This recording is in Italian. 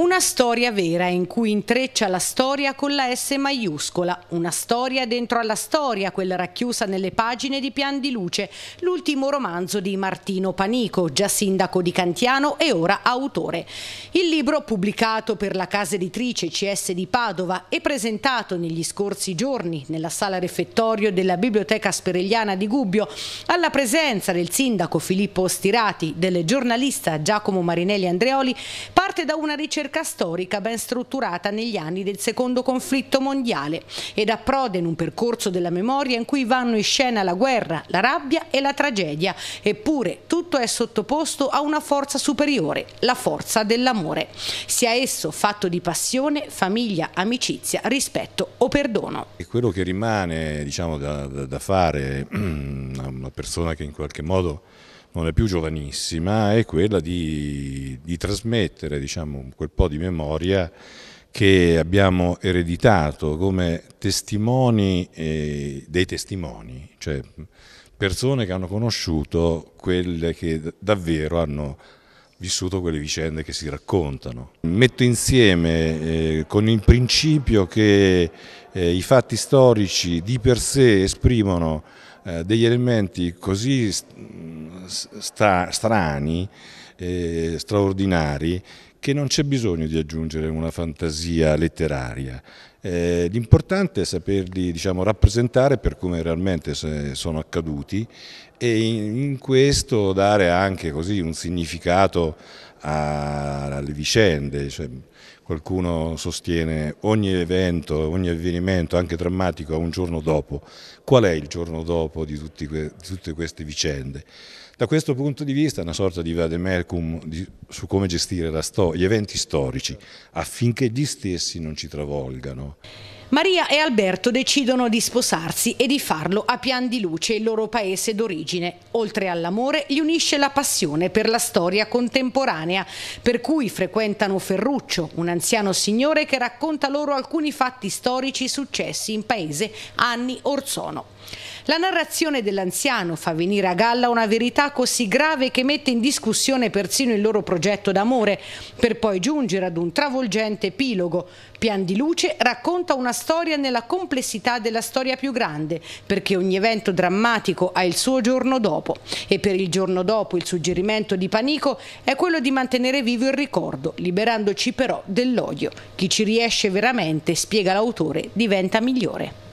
Una storia vera in cui intreccia la storia con la S maiuscola, una storia dentro alla storia, quella racchiusa nelle pagine di Pian di Luce, l'ultimo romanzo di Martino Panico, già sindaco di Cantiano e ora autore. Il libro, pubblicato per la casa editrice CS di Padova e presentato negli scorsi giorni nella sala refettorio della Biblioteca Sperigliana di Gubbio, alla presenza del sindaco Filippo Stirati, del giornalista Giacomo Marinelli Andreoli, parte da una ricerca ricerca storica ben strutturata negli anni del secondo conflitto mondiale ed approda in un percorso della memoria in cui vanno in scena la guerra, la rabbia e la tragedia. Eppure tutto è sottoposto a una forza superiore, la forza dell'amore, sia esso fatto di passione, famiglia, amicizia, rispetto o perdono. E quello che rimane diciamo, da, da, da fare a una persona che in qualche modo non è più giovanissima, è quella di, di trasmettere diciamo, quel po' di memoria che abbiamo ereditato come testimoni eh, dei testimoni, cioè persone che hanno conosciuto quelle che davvero hanno vissuto quelle vicende che si raccontano. Metto insieme eh, con il principio che eh, i fatti storici di per sé esprimono eh, degli elementi così sta, strani, eh, straordinari che non c'è bisogno di aggiungere una fantasia letteraria. Eh, l'importante è saperli diciamo, rappresentare per come realmente sono accaduti e in, questo dare anche così un significato alle vicende. Cioè, qualcuno sostiene ogni evento, ogni avvenimento, anche drammatico, ha un giorno dopo. Qual è il giorno dopo di, tutti, di tutte queste vicende? Da questo punto di vista, una sorta di vademecum di su come gestire gli eventi storici affinché gli stessi non ci travolgano. Maria e Alberto decidono di sposarsi e di farlo a Pian di Luce, il loro paese d'origine. Oltre all'amore gli unisce la passione per la storia contemporanea, per cui frequentano Ferruccio, un anziano signore che racconta loro alcuni fatti storici successi in paese anni or sono. La narrazione dell'anziano fa venire a galla una verità così grave che mette in discussione persino il loro progetto d'amore, per poi giungere ad un travolgente epilogo. Pian di Luce racconta una storia nella complessità della storia più grande, perché ogni evento drammatico ha il suo giorno dopo e per il giorno dopo il suggerimento di Panico è quello di mantenere vivo il ricordo, liberandoci però dell'odio. Chi ci riesce veramente, spiega l'autore, diventa migliore.